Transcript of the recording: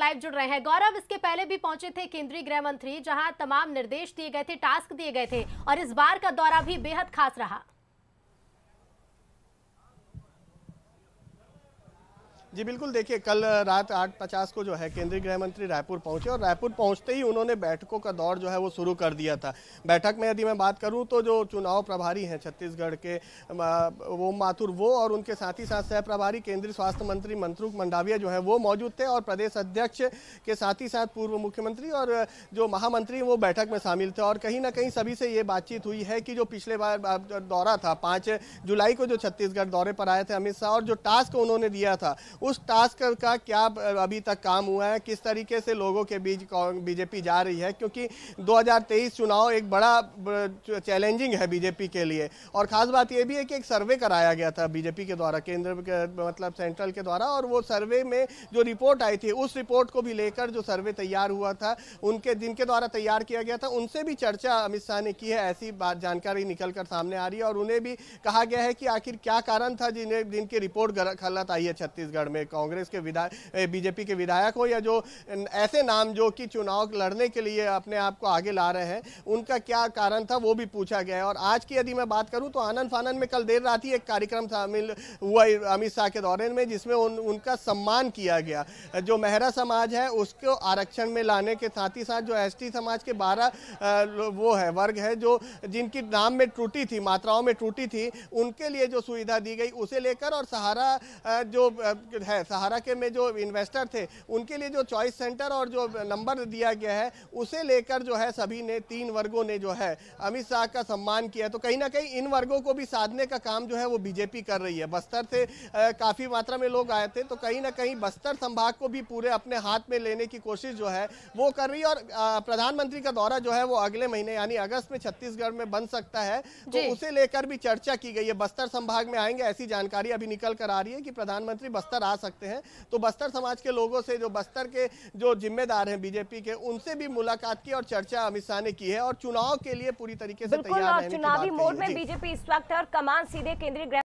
live जुड़ रहे हैं गौरव इसके पहले भी पहुंचे थे केंद्रीय गृह मंत्री जहां तमाम निर्देश दिए गए थे टास्क दिए गए थे और इस बार का दौरा भी बेहद खास रहा जी बिल्कुल देखिए कल रात आठ पचास को जो है केंद्रीय गृह मंत्री रायपुर पहुंचे और रायपुर पहुंचते ही उन्होंने बैठकों का दौर जो है वो शुरू कर दिया था बैठक में यदि मैं बात करूं तो जो चुनाव प्रभारी हैं छत्तीसगढ़ के वो माथुर वो और उनके साथ ही साथ सह प्रभारी केंद्रीय स्वास्थ्य मंत्री मंत्रुक मंडाविया जो है वो मौजूद थे और प्रदेश अध्यक्ष के साथ ही साथ पूर्व मुख्यमंत्री और जो महामंत्री वो बैठक में शामिल थे और कहीं ना कहीं सभी से ये बातचीत हुई है कि जो पिछले बार दौरा था पाँच जुलाई को जो छत्तीसगढ़ दौरे पर आए थे अमित शाह और जो टास्क उन्होंने दिया था उस टास्क का क्या अभी तक काम हुआ है किस तरीके से लोगों के बीच बीजेपी जा रही है क्योंकि 2023 चुनाव एक बड़ा चैलेंजिंग है बीजेपी के लिए और ख़ास बात यह भी है कि एक सर्वे कराया गया था बीजेपी के द्वारा केंद्र के मतलब सेंट्रल के द्वारा और वो सर्वे में जो रिपोर्ट आई थी उस रिपोर्ट को भी लेकर जो सर्वे तैयार हुआ था उनके जिनके द्वारा तैयार किया गया था उनसे भी चर्चा अमित शाह ने की है ऐसी बात जानकारी निकल कर सामने आ रही है और उन्हें भी कहा गया है कि आखिर क्या कारण था जिन्हें जिनकी रिपोर्ट गलत आई है छत्तीसगढ़ छत्तीसगढ़ में कांग्रेस के विधायक बीजेपी के विधायक हो या जो ऐसे नाम जो कि चुनाव लड़ने के लिए अपने आप को आगे ला रहे हैं उनका क्या कारण था वो भी पूछा गया है और आज की यदि मैं बात करूँ तो आनंद फानन में कल देर रात ही एक कार्यक्रम शामिल हुआ अमित शाह के दौरे में जिसमें उन, उनका सम्मान किया गया जो मेहरा समाज है उसको आरक्षण में लाने के साथ ही साथ जो एस समाज के बारह वो है वर्ग है जो जिनकी नाम में टूटी थी मात्राओं में टूटी थी उनके लिए जो सुविधा दी गई उसे लेकर और सहारा जो रिलेटेड है सहारा के में जो इन्वेस्टर थे उनके लिए जो चॉइस सेंटर और जो नंबर दिया गया है उसे लेकर जो है सभी ने तीन वर्गों ने जो है अमित शाह का सम्मान किया तो कहीं ना कहीं इन वर्गों को भी साधने का काम जो है वो बीजेपी कर रही है बस्तर से काफ़ी मात्रा में लोग आए थे तो कहीं ना कहीं बस्तर संभाग को भी पूरे अपने हाथ में लेने की कोशिश जो है वो कर रही है और प्रधानमंत्री का दौरा जो है वो अगले महीने यानी अगस्त में छत्तीसगढ़ में बन सकता है तो उसे लेकर भी चर्चा की गई है बस्तर संभाग में आएंगे ऐसी जानकारी अभी निकल कर आ रही है कि प्रधानमंत्री बस्तर बता सकते हैं तो बस्तर समाज के लोगों से जो बस्तर के जो जिम्मेदार हैं बीजेपी के उनसे भी मुलाकात की और चर्चा अमित शाह ने की है और चुनाव के लिए पूरी तरीके से तैयार है चुनावी मोड में बीजेपी इस वक्त और कमान सीधे केंद्रीय